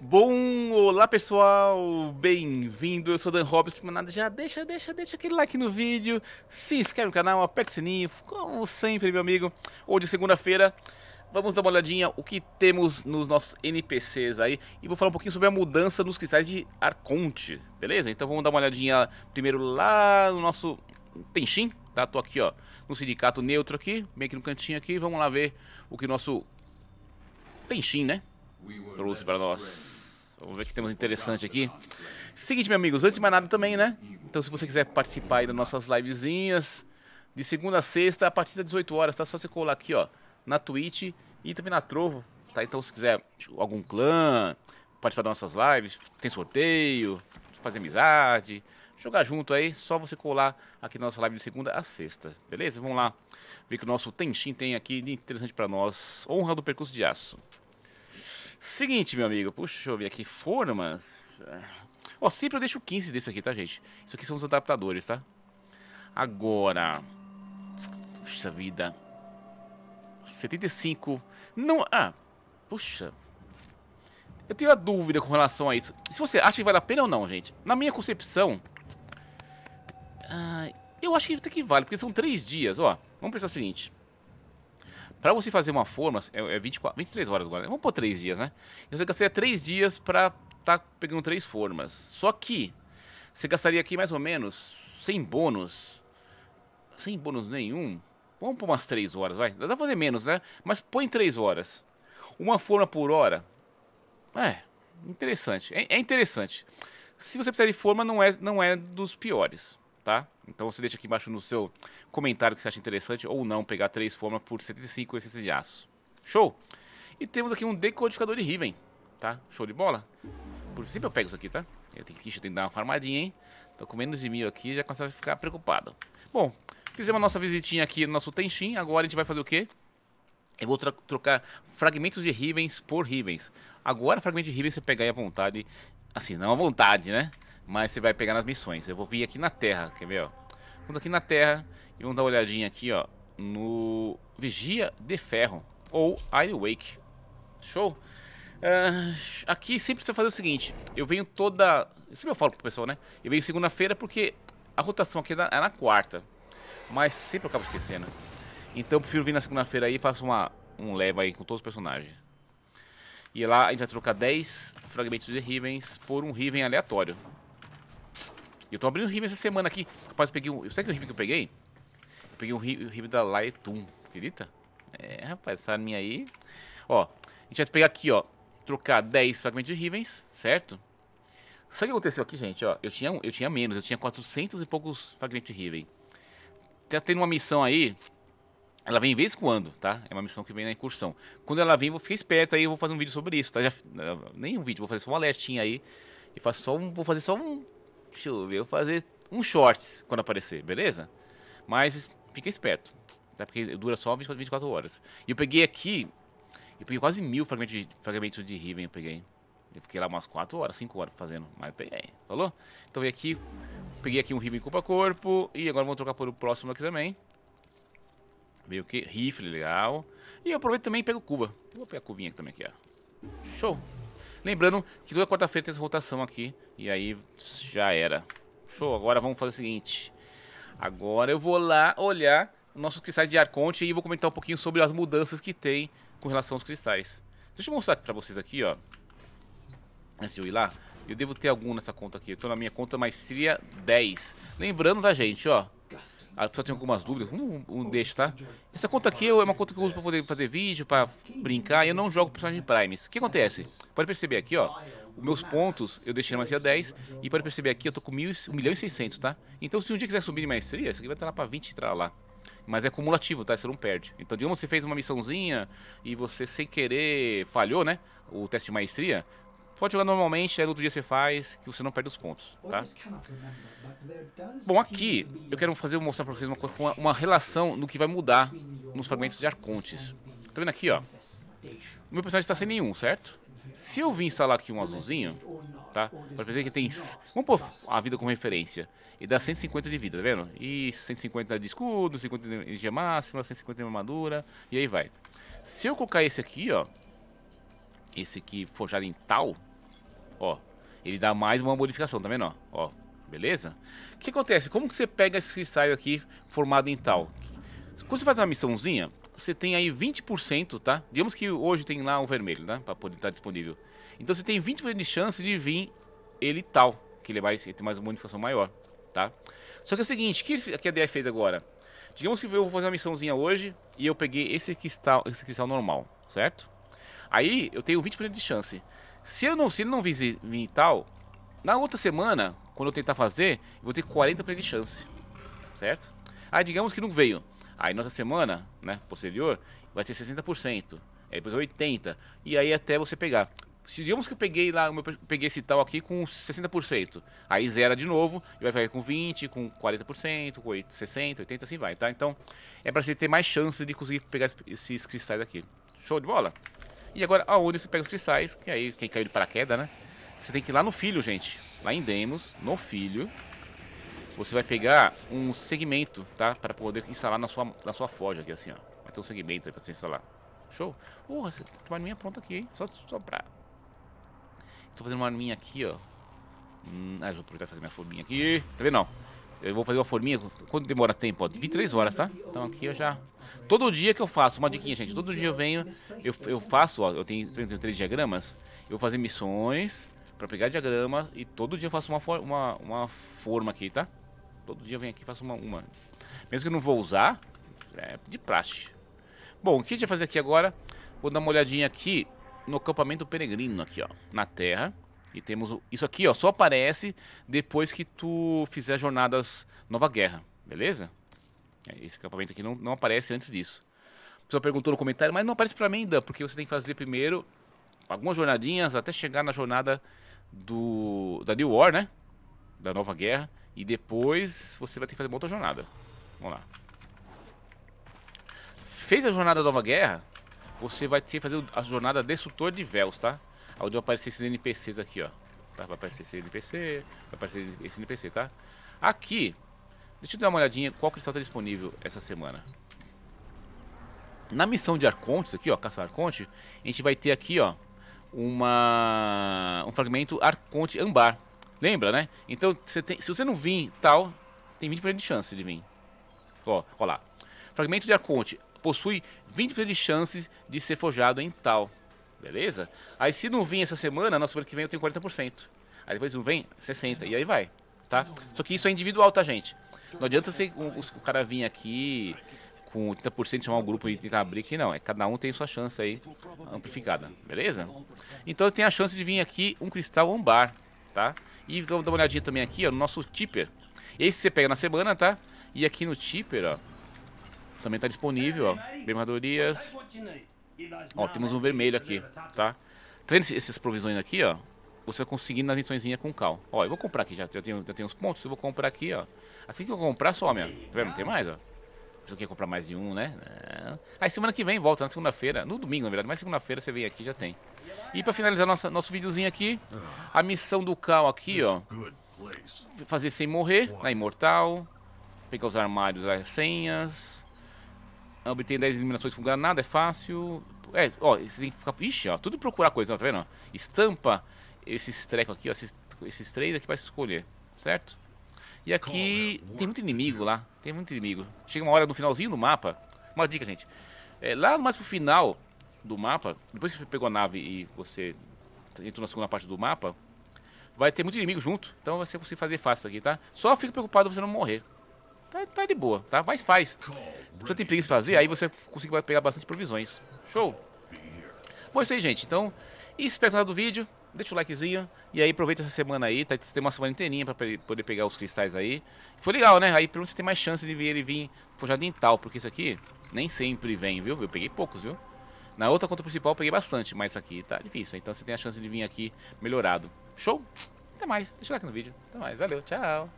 Bom, olá pessoal, bem-vindo, eu sou Dan Roberts, nada já deixa, deixa, deixa aquele like no vídeo, se inscreve no canal, aperta o sininho, como sempre meu amigo, hoje segunda-feira, vamos dar uma olhadinha o que temos nos nossos NPCs aí e vou falar um pouquinho sobre a mudança nos cristais de Arconte, beleza? Então vamos dar uma olhadinha primeiro lá no nosso Tenshin, tá? Tô aqui ó, no sindicato neutro aqui, bem aqui no cantinho aqui, vamos lá ver o que o nosso Tenshin, né? Trouxe para nós. Vamos ver o que temos interessante aqui. Seguinte, meus amigos, antes de mais nada também, né? Então, se você quiser participar aí das nossas livezinhas, de segunda a sexta, a partir das 18 horas, tá? Só você colar aqui, ó, na Twitch e também na Trovo, tá? Então, se quiser algum clã, participar das nossas lives, tem sorteio, fazer amizade, jogar junto aí, só você colar aqui na nossa live de segunda a sexta, beleza? Vamos lá ver o que o nosso Tenshin tem aqui de interessante para nós. Honra do percurso de aço. Seguinte, meu amigo. Puxa, eu ver aqui. Formas. É. Ó, oh, sempre eu deixo 15 desse aqui, tá, gente? Isso aqui são os adaptadores, tá? Agora. Puxa vida. 75. Não. Ah, puxa. Eu tenho a dúvida com relação a isso. Se você acha que vale a pena ou não, gente. Na minha concepção. Ah, eu acho que até que vale, porque são três dias, ó. Vamos pensar o seguinte. Para você fazer uma forma, é, é 24, 23 horas agora. Né? Vamos por 3 dias, né? você gastaria 3 dias para estar tá pegando 3 formas. Só que você gastaria aqui mais ou menos, sem bônus, sem bônus nenhum, vamos por umas 3 horas, vai. Dá pra fazer menos, né? Mas põe 3 horas. Uma forma por hora. É, interessante. É, é interessante. Se você precisar de forma, não é, não é dos piores tá? Então você deixa aqui embaixo no seu comentário que você acha interessante ou não pegar três formas por 75 essências de aço. Show! E temos aqui um decodificador de Riven, tá? Show de bola? Por princípio eu pego isso aqui, tá? Eu tenho que, eu tenho que dar uma farmadinha, hein? Tô com menos de mil aqui já começa a ficar preocupado. Bom, fizemos a nossa visitinha aqui no nosso Tenshin. Agora a gente vai fazer o quê? Eu vou trocar fragmentos de Rivens por Rivens. Agora, fragmento de Rivens você pega aí à vontade Assim, não à vontade, né? Mas você vai pegar nas missões. Eu vou vir aqui na Terra, quer ver, ó. Vamos aqui na Terra e vamos dar uma olhadinha aqui, ó. No Vigia de Ferro ou Iron Wake. Show? Uh, aqui sempre precisa fazer o seguinte: eu venho toda. Sempre eu falo pro pessoal, né? Eu venho segunda-feira porque a rotação aqui é na, é na, quarta. Mas sempre eu acabo esquecendo. Então eu prefiro vir na segunda-feira aí e faço uma, um leva aí com todos os personagens. E lá a gente vai trocar 10 fragmentos de Rivens por um Riven aleatório. E eu tô abrindo Riven essa semana aqui. Rapaz, eu peguei um... Sabe que o Riven que eu peguei? Eu peguei um Riven da Laetum, acredita? É, rapaz, essa minha aí... Ó, a gente vai pegar aqui, ó. Trocar 10 fragmentos de Rivens, certo? Sabe o que aconteceu aqui, gente? Ó, eu, tinha, eu tinha menos, eu tinha 400 e poucos fragmentos de Riven. Tá tendo uma missão aí ela vem vez quando, tá? É uma missão que vem na incursão. Quando ela vem, eu vou ficar esperto aí, eu vou fazer um vídeo sobre isso, tá? Já, nem um vídeo, vou fazer só um alertinho aí. E faço só um, vou fazer só um, deixa eu ver, vou fazer um shorts quando aparecer, beleza? Mas fica esperto, tá? Porque dura só 24, 24 horas. E eu peguei aqui, eu peguei quase mil fragmentos de, fragmentos de Riven, eu peguei. Eu fiquei lá umas 4 horas, 5 horas fazendo, mas peguei, falou? Então veio aqui, peguei aqui um Riven corpo a corpo, e agora vamos trocar por o próximo aqui também. Veio o quê? Rifle, legal. E eu aproveito também e pego cuba. Vou pegar a cubinha aqui também aqui, ó. Show! Lembrando que toda quarta-feira tem essa rotação aqui. E aí já era. Show, agora vamos fazer o seguinte. Agora eu vou lá olhar nossos cristais de Arconte e vou comentar um pouquinho sobre as mudanças que tem com relação aos cristais. Deixa eu mostrar aqui pra vocês aqui, ó. Antes de eu ir lá. Eu devo ter algum nessa conta aqui. Eu tô na minha conta mas seria 10. Lembrando, tá, gente, ó. Ah, só tem algumas dúvidas, um, um desses, tá? Essa conta aqui é uma conta que eu uso para poder fazer vídeo, para brincar, e eu não jogo personagem primes. O que acontece? Pode perceber aqui, ó, os meus pontos eu deixei na maestria 10, e pode perceber aqui eu tô com 1 milhão e 600, tá? Então se um dia quiser subir de maestria, isso aqui vai estar lá para 20 e lá. Mas é cumulativo, tá? Você não perde. Então, digamos que você fez uma missãozinha e você sem querer falhou, né? O teste de maestria, Pode jogar normalmente, aí no outro dia você faz, que você não perde os pontos, tá? Bom, aqui eu quero fazer, mostrar pra vocês uma, uma relação no que vai mudar nos fragmentos de Arcontes. Tá vendo aqui, ó? O meu personagem está sem nenhum, certo? Se eu vir instalar aqui um azulzinho, tá? Pra fazer que tem... Vamos pôr a vida como referência. E dá 150 de vida, tá vendo? E 150 de escudo, 50 de energia máxima, 150 de armadura, e aí vai. Se eu colocar esse aqui, ó, esse aqui forjado em tal, Ó, ele dá mais uma modificação, tá vendo? Ó, ó beleza? O que acontece? Como que você pega esse cristal aqui formado em tal? Quando você faz uma missãozinha, você tem aí 20%, tá? Digamos que hoje tem lá o um vermelho, né? Pra poder estar tá disponível. Então você tem 20% de chance de vir ele tal, que ele vai é ter mais uma modificação maior, tá? Só que é o seguinte, o que, a DF fez agora? Digamos que eu vou fazer uma missãozinha hoje e eu peguei esse cristal, esse cristal normal, certo? Aí eu tenho 20% de chance. Se, eu não, se ele não vir, tal, na outra semana, quando eu tentar fazer, eu vou ter 40% de chance, certo? Aí digamos que não veio. Aí nossa semana, né, posterior, vai ser 60%, aí depois 80%, é e aí até você pegar. Se digamos que eu peguei lá, eu peguei esse tal aqui com 60%, aí zera de novo, e vai ficar com 20%, com 40%, com 60%, 80%, assim vai, tá? Então, é pra você ter mais chance de conseguir pegar esses cristais aqui. Show de bola? E agora aonde você pega os cristais, que aí quem caiu de paraquedas, né? Você tem que ir lá no filho, gente. Lá em Demos, no filho, você vai pegar um segmento, tá? Para poder instalar na sua, na sua forja aqui, assim, ó. Vai ter um segmento aí pra você instalar. Show? Porra, você tem uma arminha pronta aqui, hein? Só, só pra... Tô fazendo uma arminha aqui, ó. Hum, ah, eu vou aproveitar e fazer minha fominha aqui. Tá vendo, não? Eu vou fazer uma forminha. Quanto demora tempo? 23 horas, tá? Então aqui eu já. Todo dia que eu faço, uma diquinha, gente. Todo dia eu venho, eu, eu faço, ó, eu tenho, eu tenho três diagramas. Eu vou fazer missões pra pegar diagrama e todo dia eu faço uma, for, uma, uma forma aqui, tá? Todo dia eu venho aqui e faço uma, uma. Mesmo que eu não vou usar, é de praxe. Bom, o que a gente vai fazer aqui agora? Vou dar uma olhadinha aqui no acampamento peregrino aqui, ó. Na terra. E temos isso aqui, ó, só aparece depois que tu fizer jornadas Nova Guerra, beleza? É, esse acampamento aqui não, não aparece antes disso. A pessoa perguntou no comentário, mas não aparece pra mim ainda, porque você tem que fazer primeiro algumas jornadinhas até chegar na jornada do da New War, né? Da Nova Guerra. E depois você vai ter que fazer uma outra jornada. Vamos lá. Fez a jornada da Nova Guerra, você vai ter que fazer a jornada Destrutor de Véus, tá? Onde vai aparecer esses NPCs aqui, ó. Tá? Vai aparecer esse NPC, vai aparecer esse NPC, tá? Aqui, deixa eu dar uma olhadinha qual cristal está disponível essa semana. Na missão de Arcontes aqui, ó, caça Arconte, a gente vai ter aqui, ó, uma um fragmento Arconte Ambar. Lembra, né? Então, você tem, se você não vir tal, tem 20% de chance de vir. Ó, ó lá. Fragmento de Arconte possui 20% de chances de ser forjado em tal. Beleza? Aí se não vir essa semana, na semana que vem eu tenho 40%. Aí depois não vem, 60%. E aí vai. Tá? Só que isso é individual, tá, gente? Não adianta você, o, o cara vir aqui com 80% chamar um grupo e tentar abrir aqui, não. É cada um tem sua chance aí amplificada, beleza? Então tem a chance de vir aqui um cristal um bar, tá? E vamos dar uma olhadinha também aqui, ó, no nosso tipper. Esse você pega na semana, tá? E aqui no tipper, ó, também tá disponível, ó, mercadorias. Ó, temos um vermelho aqui, tá? Tá vendo essas provisões aqui, ó? Você vai conseguindo nas missões com cal. Ó, eu vou comprar aqui, já, já, tenho, já tenho uns pontos, eu vou comprar aqui, ó. Assim que eu comprar, some, ó. Tá vendo? Não tem mais, ó. Você quer comprar mais de um, né? É. Aí semana que vem volta, na segunda-feira. No domingo, na verdade, mas segunda-feira você vem aqui já tem. E pra finalizar nossa, nosso videozinho aqui, a missão do cal aqui, ó. Fazer sem morrer, na né, imortal. Pegar os armários, as senhas obtém 10 eliminações com granada, é fácil. É, ó, você tem que ficar. Ixi, ó, tudo procurar coisa, tá vendo? Ó? Estampa esses trecos aqui, ó, esses, esses três aqui pra escolher, certo? E aqui é tem muito inimigo lá, tem muito inimigo. Chega uma hora no finalzinho do mapa, uma dica, gente. É, lá mais pro final do mapa, depois que você pegou a nave e você entrou na segunda parte do mapa, vai ter muito inimigo junto, então vai ser você fazer fácil aqui, tá? Só fica preocupado pra você não morrer. Tá, tá de boa, tá? Mas faz. Se você tem preguiça de fazer, aí você consegue pegar bastante provisões. Show! Bom, é isso aí, gente. Então, espero que do vídeo. Deixa o likezinho. E aí, aproveita essa semana aí. Tá, você tem uma semana inteirinha pra poder pegar os cristais aí. Foi legal, né? Aí, pelo menos, você tem mais chance de ver ele vir forjado em tal. Porque isso aqui nem sempre vem, viu? Eu peguei poucos, viu? Na outra conta principal eu peguei bastante, mas aqui tá difícil. Então você tem a chance de vir aqui melhorado. Show? Até mais. Deixa o like no vídeo. Até mais. Valeu. Tchau.